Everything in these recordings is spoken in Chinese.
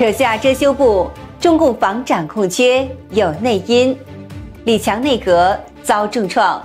扯下遮羞布，中共防长空缺有内因；李强内阁遭重创。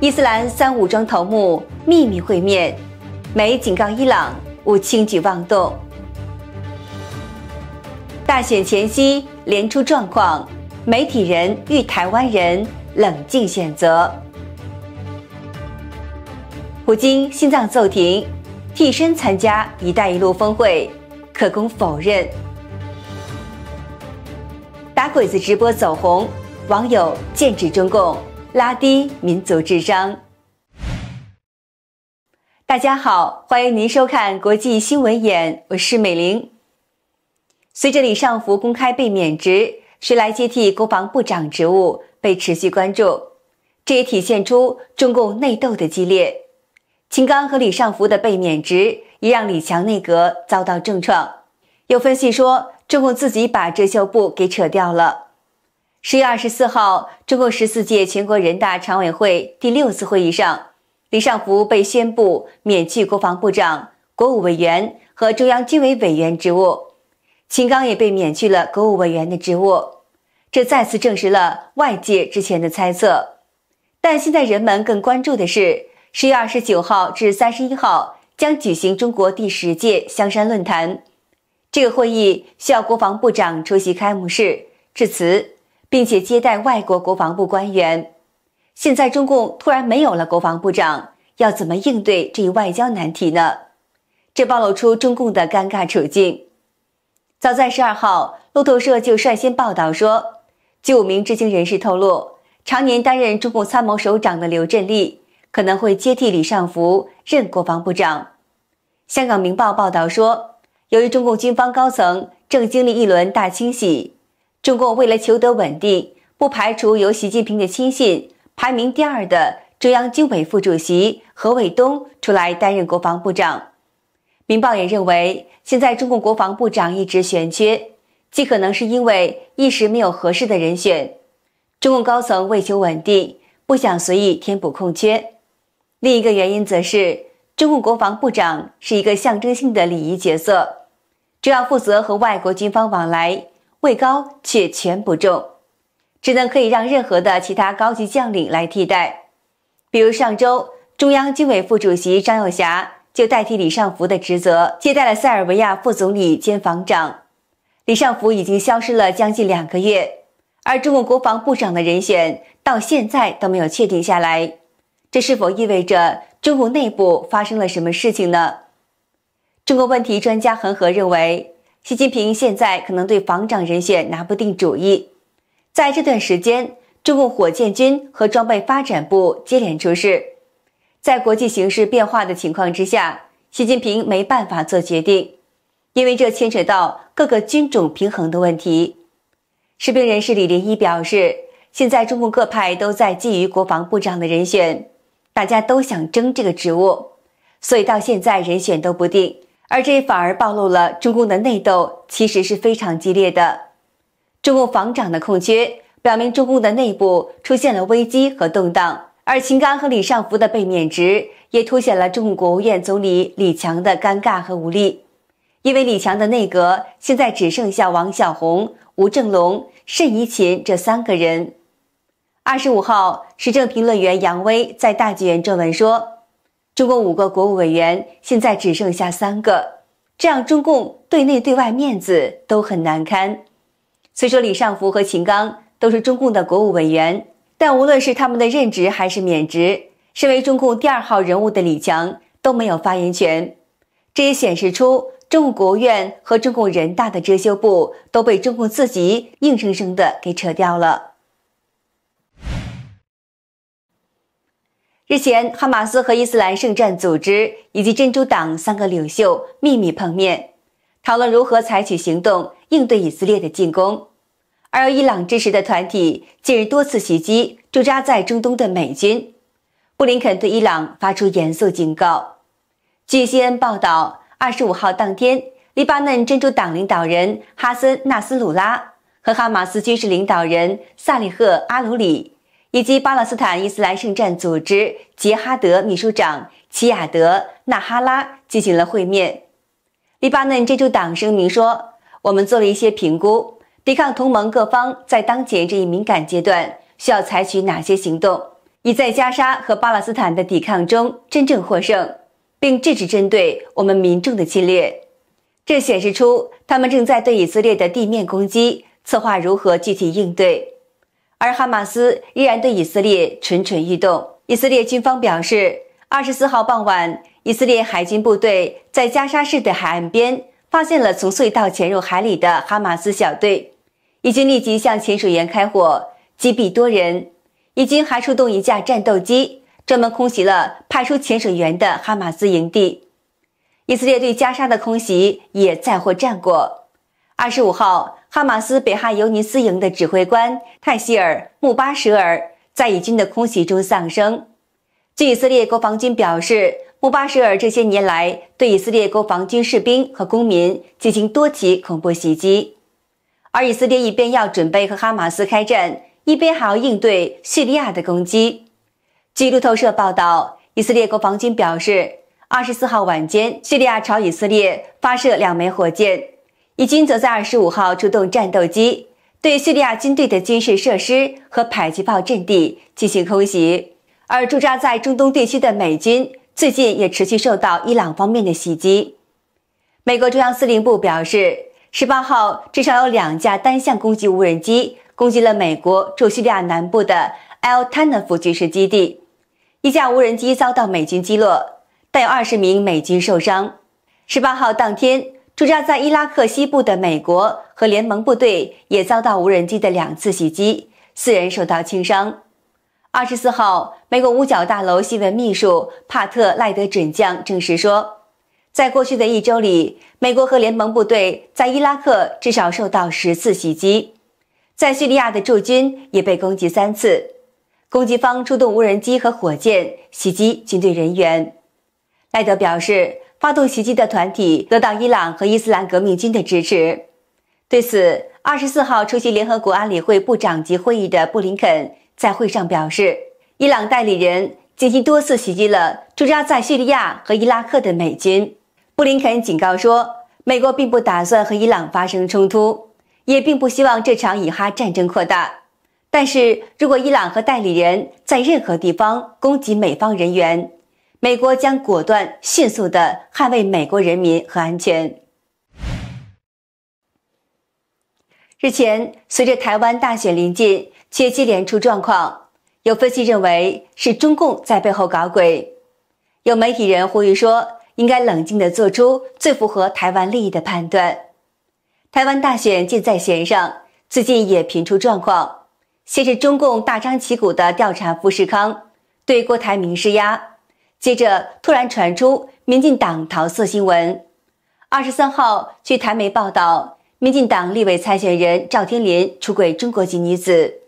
伊斯兰三武装头目秘密会面，美警告伊朗勿轻举妄动。大选前夕连出状况，媒体人遇台湾人冷静选择。普京心脏骤停，替身参加“一带一路”峰会。可供否认，打鬼子直播走红，网友剑指中共，拉低民族智商。大家好，欢迎您收看《国际新闻眼》，我是美玲。随着李尚福公开被免职，谁来接替国防部长职务被持续关注，这也体现出中共内斗的激烈。秦刚和李尚福的被免职。也让李强内阁遭到重创。有分析说，中共自己把遮羞布给扯掉了。十月二十四号，中共十四届全国人大常委会第六次会议上，李尚福被宣布免去国防部长、国务委员和中央军委委员职务，秦刚也被免去了国务委员的职务。这再次证实了外界之前的猜测。但现在人们更关注的是，十月二十九号至三十一号。将举行中国第十届香山论坛，这个会议需要国防部长出席开幕式致辞，并且接待外国国防部官员。现在中共突然没有了国防部长，要怎么应对这一外交难题呢？这暴露出中共的尴尬处境。早在十二号，路透社就率先报道说，据五名知情人士透露，常年担任中共参谋首长的刘振利可能会接替李尚福任国防部长。香港《明报》报道说，由于中共军方高层正经历一轮大清洗，中共为了求得稳定，不排除由习近平的亲信、排名第二的中央军委副主席何卫东出来担任国防部长。明报也认为，现在中共国防部长一直悬缺，既可能是因为一时没有合适的人选，中共高层为求稳定，不想随意填补空缺。另一个原因则是，中共国防部长是一个象征性的礼仪角色，主要负责和外国军方往来，位高却权不重，只能可以让任何的其他高级将领来替代。比如上周，中央军委副主席张又侠就代替李尚福的职责，接待了塞尔维亚副总理兼防长。李尚福已经消失了将近两个月，而中国国防部长的人选到现在都没有确定下来。这是否意味着中国内部发生了什么事情呢？中国问题专家恒河认为，习近平现在可能对防长人选拿不定主意。在这段时间，中共火箭军和装备发展部接连出事，在国际形势变化的情况之下，习近平没办法做决定，因为这牵扯到各个军种平衡的问题。士兵人士李林一表示，现在中共各派都在觊觎国防部长的人选。大家都想争这个职务，所以到现在人选都不定，而这反而暴露了中共的内斗其实是非常激烈的。中共防长的空缺表明中共的内部出现了危机和动荡，而秦刚和李尚福的被免职也凸显了中共国务院总理李强的尴尬和无力，因为李强的内阁现在只剩下王晓红、吴正龙、慎宜琴这三个人。二十五号，时政评论员杨威在大纪元撰文说：“中共五个国务委员现在只剩下三个，这样中共对内对外面子都很难堪。虽说李尚福和秦刚都是中共的国务委员，但无论是他们的任职还是免职，身为中共第二号人物的李强都没有发言权。这也显示出中国国务院和中共人大的遮羞布都被中共自己硬生生的给扯掉了。”日前，哈马斯和伊斯兰圣战组织以及珍珠党三个领袖秘密碰面，讨论如何采取行动应对以色列的进攻。而由伊朗支持的团体近日多次袭击驻扎在中东的美军。布林肯对伊朗发出严肃警告。据西安报道，二十五号当天，黎巴嫩珍珠党领导人哈森·纳斯鲁拉和哈马斯军事领导人萨利赫·阿鲁里。以及巴勒斯坦伊斯兰圣战组织杰哈德秘书长齐亚德·纳哈拉进行了会面。黎巴嫩真主党声明说：“我们做了一些评估，抵抗同盟各方在当前这一敏感阶段需要采取哪些行动，以在加沙和巴勒斯坦的抵抗中真正获胜，并制止针对我们民众的侵略。这显示出他们正在对以色列的地面攻击策划如何具体应对。”而哈马斯依然对以色列蠢蠢欲动。以色列军方表示，二十四号傍晚，以色列海军部队在加沙市的海岸边发现了从隧道潜入海里的哈马斯小队，已经立即向潜水员开火，击毙多人。已经还出动一架战斗机，专门空袭了派出潜水员的哈马斯营地。以色列对加沙的空袭也再获战果。二十五号，哈马斯北哈尤尼斯营的指挥官泰希尔·穆巴舍尔在以军的空袭中丧生。据以色列国防军表示，穆巴舍尔这些年来对以色列国防军士兵和公民进行多起恐怖袭击。而以色列一边要准备和哈马斯开战，一边还要应对叙利亚的攻击。据路透社报道，以色列国防军表示，二十四号晚间，叙利亚朝以色列发射两枚火箭。以军则在二十五号出动战斗机，对叙利亚军队的军事设施和迫击炮阵地进行空袭。而驻扎在中东地区的美军最近也持续受到伊朗方面的袭击。美国中央司令部表示，十八号至少有两架单向攻击无人机攻击了美国驻叙利亚南部的 e l Tanf 军事基地，一架无人机遭到美军击落，但有二十名美军受伤。十八号当天。驻扎在伊拉克西部的美国和联盟部队也遭到无人机的两次袭击，四人受到轻伤。二十四号，美国五角大楼新闻秘书帕特·赖德准将证实说，在过去的一周里，美国和联盟部队在伊拉克至少受到十次袭击，在叙利亚的驻军也被攻击三次，攻击方出动无人机和火箭袭击军队人员。赖德表示。发动袭击的团体得到伊朗和伊斯兰革命军的支持。对此，二十四号出席联合国安理会部长级会议的布林肯在会上表示，伊朗代理人近期多次袭击了驻扎在叙利亚和伊拉克的美军。布林肯警告说，美国并不打算和伊朗发生冲突，也并不希望这场以哈战争扩大。但是如果伊朗和代理人在任何地方攻击美方人员，美国将果断、迅速的捍卫美国人民和安全。日前，随着台湾大选临近，却接连出状况，有分析认为是中共在背后搞鬼。有媒体人呼吁说，应该冷静的做出最符合台湾利益的判断。台湾大选箭在弦上，最近也频出状况。先是中共大张旗鼓的调查富士康，对郭台铭施压。接着突然传出民进党桃色新闻。二十三号，据台媒报道，民进党立委参选人赵天麟出轨中国籍女子。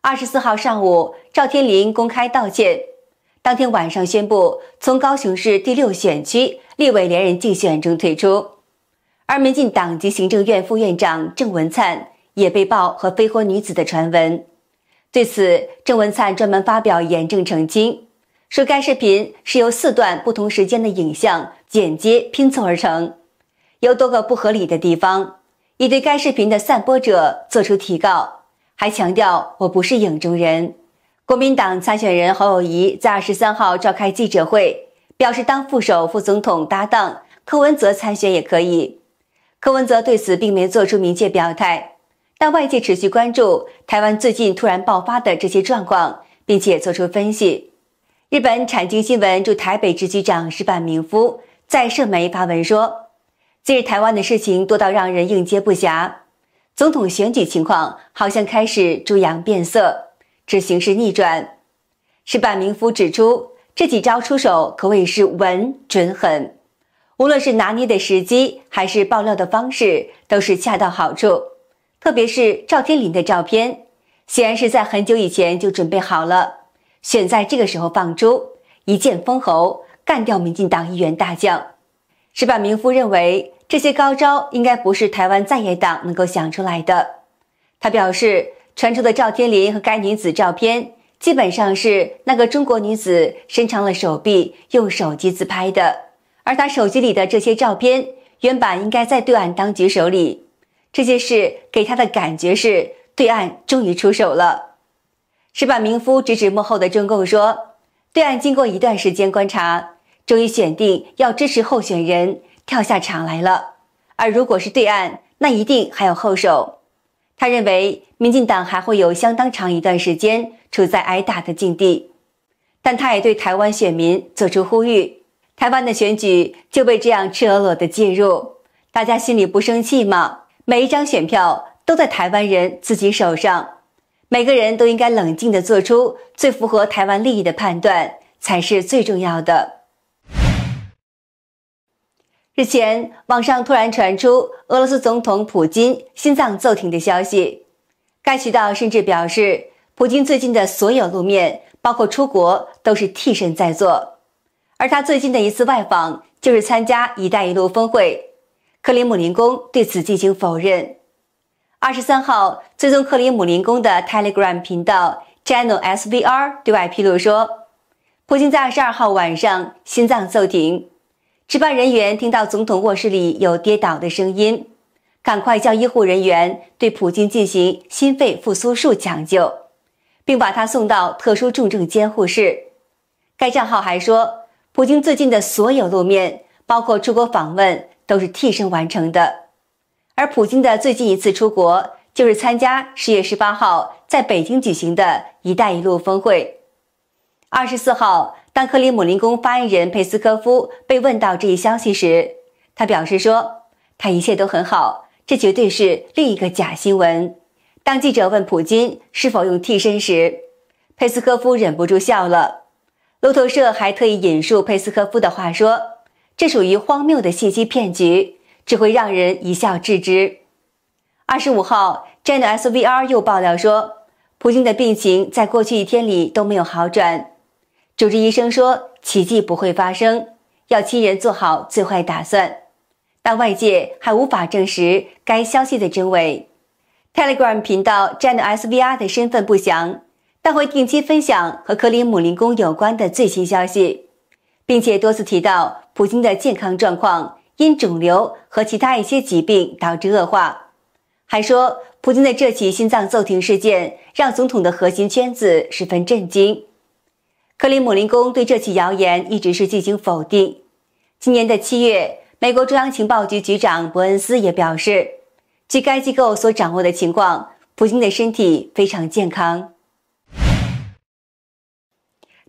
二十四号上午，赵天麟公开道歉，当天晚上宣布从高雄市第六选区立委连人竞选中退出。而民进党及行政院副院长郑文灿也被曝和非婚女子的传闻，对此，郑文灿专门发表严正澄清。说该视频是由四段不同时间的影像剪接拼凑而成，有多个不合理的地方，已对该视频的散播者做出提告。还强调我不是影中人。国民党参选人侯友谊在二十三号召开记者会，表示当副手、副总统搭档柯文哲参选也可以。柯文哲对此并没做出明确表态，但外界持续关注台湾最近突然爆发的这些状况，并且做出分析。日本产经新闻驻台北支局长石坂明夫在社媒发文说：“近日台湾的事情多到让人应接不暇，总统选举情况好像开始猪羊变色，指形势逆转。”石坂明夫指出，这几招出手可谓是稳准狠，无论是拿捏的时机，还是爆料的方式，都是恰到好处。特别是赵天麟的照片，显然是在很久以前就准备好了。选在这个时候放猪，一剑封喉，干掉民进党议员大将。石板明夫认为，这些高招应该不是台湾在野党能够想出来的。他表示，传出的赵天林和该女子照片，基本上是那个中国女子伸长了手臂用手机自拍的。而他手机里的这些照片，原版应该在对岸当局手里。这件事给他的感觉是对岸终于出手了。是把民夫直指幕后的中共说，对岸经过一段时间观察，终于选定要支持候选人跳下场来了。而如果是对岸，那一定还有后手。他认为民进党还会有相当长一段时间处在挨打的境地。但他也对台湾选民做出呼吁：台湾的选举就被这样赤裸裸的介入，大家心里不生气吗？每一张选票都在台湾人自己手上。每个人都应该冷静地做出最符合台湾利益的判断，才是最重要的。日前，网上突然传出俄罗斯总统普京心脏骤停的消息，该渠道甚至表示，普京最近的所有露面，包括出国，都是替身在做。而他最近的一次外访，就是参加“一带一路”峰会，克里姆林宫对此进行否认。二十三号，追踪克里姆林宫的 Telegram 频道 Channel S V R 对外披露说，普京在二十二号晚上心脏骤停，值班人员听到总统卧室里有跌倒的声音，赶快叫医护人员对普京进行心肺复苏术抢救，并把他送到特殊重症监护室。该账号还说，普京最近的所有露面，包括出国访问，都是替身完成的。而普京的最近一次出国，就是参加十月十八号在北京举行的一带一路峰会。二十四号，当克里姆林宫发言人佩斯科夫被问到这一消息时，他表示说：“他一切都很好，这绝对是另一个假新闻。”当记者问普京是否用替身时，佩斯科夫忍不住笑了。路透社还特意引述佩斯科夫的话说：“这属于荒谬的信息骗局。”只会让人一笑置之。二十五号 c h a n S V R 又爆料说，普京的病情在过去一天里都没有好转。主治医生说，奇迹不会发生，要亲人做好最坏打算。但外界还无法证实该消息的真伪。Telegram 频道 c h a n S V R 的身份不详，但会定期分享和克里姆林宫有关的最新消息，并且多次提到普京的健康状况。因肿瘤和其他一些疾病导致恶化，还说普京的这起心脏骤停事件让总统的核心圈子十分震惊。克里姆林宫对这起谣言一直是进行否定。今年的七月，美国中央情报局局长伯恩斯也表示，据该机构所掌握的情况，普京的身体非常健康。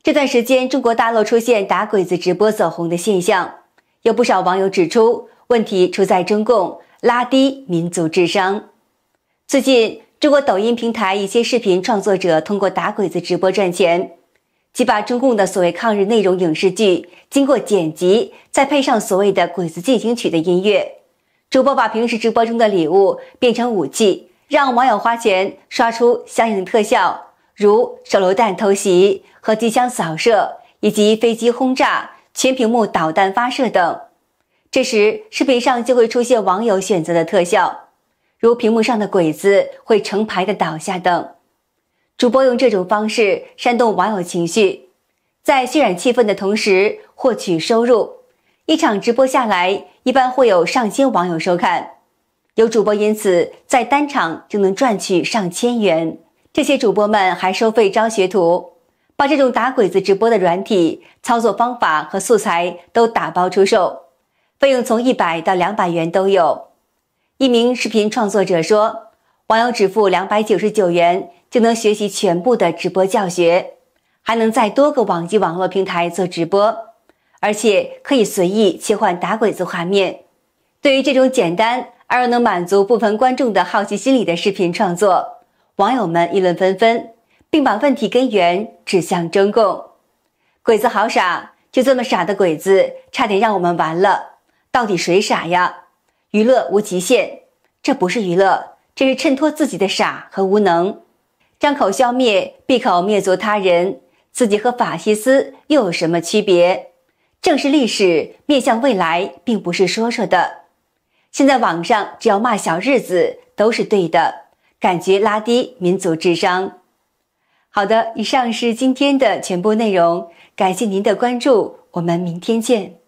这段时间，中国大陆出现打鬼子直播走红的现象。有不少网友指出，问题出在中共拉低民族智商。最近，中国抖音平台一些视频创作者通过打鬼子直播赚钱，即把中共的所谓抗日内容影视剧经过剪辑，再配上所谓的“鬼子进行曲”的音乐，主播把平时直播中的礼物变成武器，让网友花钱刷出相应特效，如手榴弹偷袭、和机枪扫射以及飞机轰炸。全屏幕导弹发射等，这时视频上就会出现网友选择的特效，如屏幕上的鬼子会成排的倒下等。主播用这种方式煽动网友情绪，在渲染气氛的同时获取收入。一场直播下来，一般会有上千网友收看，有主播因此在单场就能赚取上千元。这些主播们还收费招学徒。把这种打鬼子直播的软体操作方法和素材都打包出售，费用从一百到两百元都有。一名视频创作者说：“网友只付两百九十九元就能学习全部的直播教学，还能在多个网际网络平台做直播，而且可以随意切换打鬼子画面。”对于这种简单而又能满足部分观众的好奇心理的视频创作，网友们议论纷纷。并把问题根源指向中共，鬼子好傻，就这么傻的鬼子，差点让我们完了。到底谁傻呀？娱乐无极限，这不是娱乐，这是衬托自己的傻和无能。张口消灭，闭口灭族他人，自己和法西斯又有什么区别？正视历史，面向未来，并不是说说的。现在网上只要骂小日子都是对的，感觉拉低民族智商。好的，以上是今天的全部内容，感谢您的关注，我们明天见。